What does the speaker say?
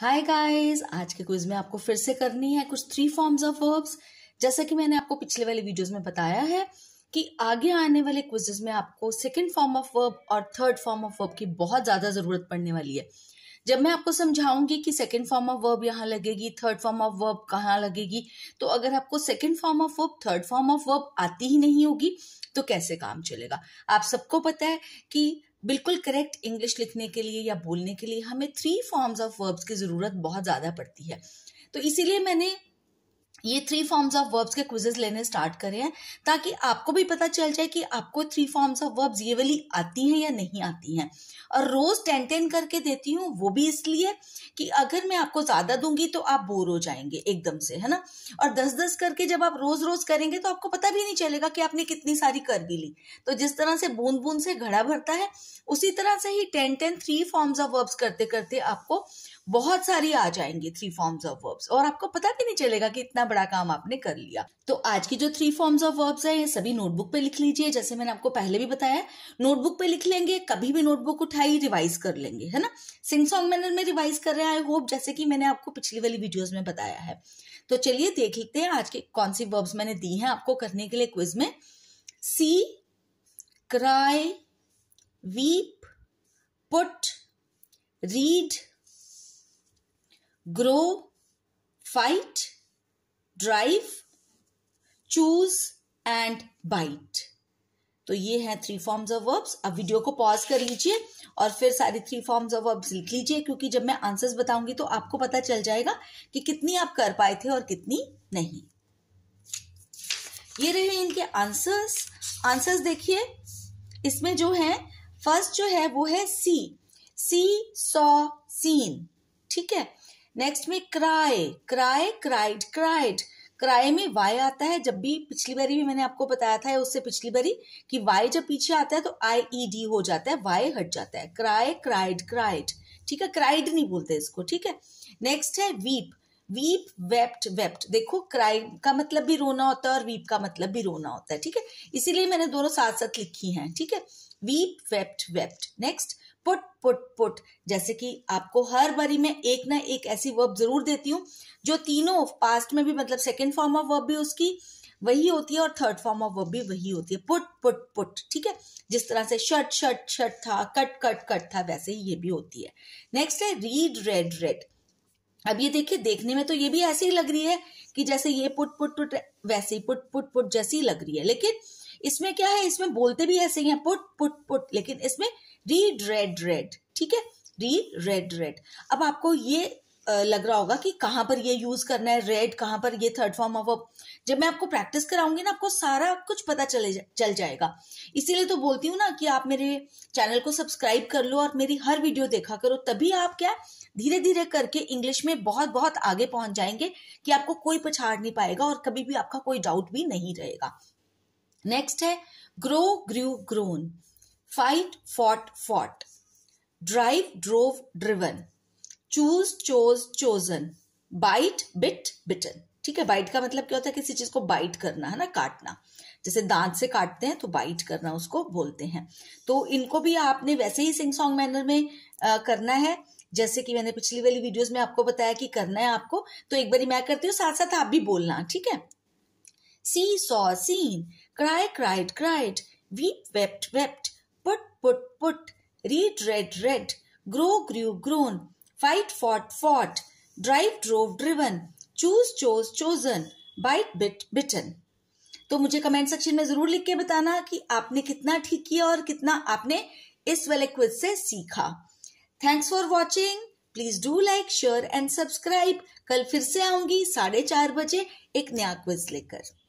Hi guys आज के quiz में आपको फिर से करनी है कुछ थ्री फॉर्म्स ऑफ वर्ब्स जैसा कि मैंने आपको पिछले वाले वीडियोस में बताया है कि आगे आने वाले क्विजेज में आपको सेकंड फॉर्म ऑफ वर्ब और थर्ड फॉर्म ऑफ वर्ब की बहुत ज्यादा जरूरत पड़ने वाली है जब मैं आपको समझाऊंगी कि सेकेंड फॉर्म ऑफ वर्ब यहाँ लगेगी थर्ड फॉर्म ऑफ वर्ब कहाँ लगेगी तो अगर आपको second form of verb third form of verb आती ही नहीं होगी तो कैसे काम चलेगा आप सबको पता है कि बिल्कुल करेक्ट इंग्लिश लिखने के लिए या बोलने के लिए हमें थ्री फॉर्म्स ऑफ वर्ब्स की ज़रूरत बहुत ज़्यादा पड़ती है तो इसीलिए मैंने ये थ्री फॉर्म्स ऑफ वर्ब्स के क्विजेस लेने स्टार्ट करें ताकि आपको भी पता चल जाए कि आपको थ्री फॉर्म्स ऑफ वर्ब्स ये वाली आती हैं या नहीं आती हैं और रोज टेन टेन करके देती हूँ वो भी इसलिए कि अगर मैं आपको ज्यादा दूंगी तो आप बोर हो जाएंगे एकदम से है ना और दस दस करके जब आप रोज रोज करेंगे तो आपको पता भी नहीं चलेगा कि आपने कितनी सारी कर भी ली तो जिस तरह से बूंद बूंद से घड़ा भरता है उसी तरह से ही ten ten three forms of verbs करते करते आपको बहुत सारी आ जाएंगी थ्री फॉर्म्स ऑफ वर्ब्स और आपको पता भी नहीं चलेगा कि इतना बड़ा काम आपने कर लिया तो आज की जो थ्री फॉर्म्स ऑफ वर्ब्स है ये सभी नोटबुक पे लिख लीजिए जैसे मैंने आपको पहले भी बताया नोटबुक पे लिख लेंगे कभी भी नोटबुक उठाई रिवाइज कर लेंगे है ना सिंग सॉन्ग मैनर में रिवाइज कर रहे हैं आई होप जैसे कि मैंने आपको पिछली वाली वीडियोज में बताया है तो चलिए देख लेते हैं आज के कौन सी वर्ब्स मैंने दी है आपको करने के लिए क्विज में see cry weep put read grow, fight, drive, choose and bite तो ये है थ्री फॉर्म्स ऑफ वर्ब्स अब वीडियो को पॉज कर लीजिए और फिर सारी थ्री फॉर्म्स ऑफ वर्ब्स लिख लीजिए क्योंकि जब मैं आंसर्स बताऊंगी तो आपको पता चल जाएगा कि कितनी आप कर पाए थे और कितनी नहीं ये रहे इनके आंसर्स आंसर्स देखिए इसमें जो है फर्स्ट जो है वो है सी सी सॉ सीन ठीक है नेक्स्ट में cry cry cried cried cry में वाई आता है जब भी पिछली बारी भी मैंने आपको बताया था उससे पिछली बारी कि वाई जब पीछे आता है तो आई ई डी हो जाता है वाई हट जाता है क्राय क्राइड क्राइड ठीक है क्राइड नहीं बोलते इसको ठीक है नेक्स्ट है वीप वीप वेप्ट वेप्ट देखो क्राई का मतलब भी रोना होता है और वीप का मतलब भी रोना होता है ठीक है इसीलिए मैंने दोनों साथ साथ लिखी हैं ठीक है weep wept wept next put put put जैसे कि आपको हर बारी में एक ना एक ऐसी वर्ब जरूर देती हूँ जो तीनों पास्ट में भी मतलब सेकेंड फॉर्म ऑफ वर्ब भी उसकी वही होती है और थर्ड फॉर्म ऑफ वर्ब भी वही होती है पुट पुट पुट ठीक है जिस तरह से शर्ट शर्ट शर्ट था कट कट कट था वैसे ही ये भी होती है नेक्स्ट है रीड रेड रेड अब ये देखिए देखने में तो ये भी ऐसे ही लग रही है कि जैसे ये पुट पुट पुट वैसे ही पुट पुट पुट जैसी लग रही है लेकिन इसमें क्या है इसमें बोलते भी ऐसे ही है पुट पुट पुट लेकिन इसमें रीड रेड रेड ठीक है रीड रेड रेड अब आपको ये लग रहा होगा कि कहाँ पर ये यूज करना है रेड कहाँ पर ये थर्ड फॉर्म ऑफ जब मैं आपको प्रैक्टिस कराऊंगी ना आपको सारा कुछ पता चले जा, चल जाएगा इसीलिए तो बोलती हूँ ना कि आप मेरे चैनल को सब्सक्राइब कर लो और मेरी हर वीडियो देखा करो तभी आप क्या धीरे धीरे करके इंग्लिश में बहुत बहुत आगे पहुंच जाएंगे कि आपको कोई पछाड़ नहीं पाएगा और कभी भी आपका कोई डाउट भी नहीं रहेगा नेक्स्ट है grow grew grown fight, fought, fought, drive, drove, driven, choose, chose, chosen, bite, bit, bitten. ठीक है बाइट का मतलब क्या होता है किसी चीज को बाइट करना है ना काटना जैसे दांत से काटते हैं तो बाइट करना उसको बोलते हैं तो इनको भी आपने वैसे ही सिंग सॉन्ग मैनर में आ, करना है जैसे कि मैंने पिछली वाली वीडियोस में आपको बताया कि करना है आपको तो एक बार मैं करती हूँ साथ साथ आप भी बोलना ठीक है see saw seen cry cried cried weep wept wept put, put, read, read, read, grow, grew, grown, fight, fought, fought, drive, drove, driven, choose, chose, chosen, bite, bit, bitten. तो मुझे कमेंट सेक्शन में जरूर लिख के बताना कि आपने कितना ठीक किया और कितना आपने इस वाले क्विज से सीखा thanks for watching please do like share and subscribe कल फिर से आऊंगी साढ़े चार बजे एक नया क्विज लेकर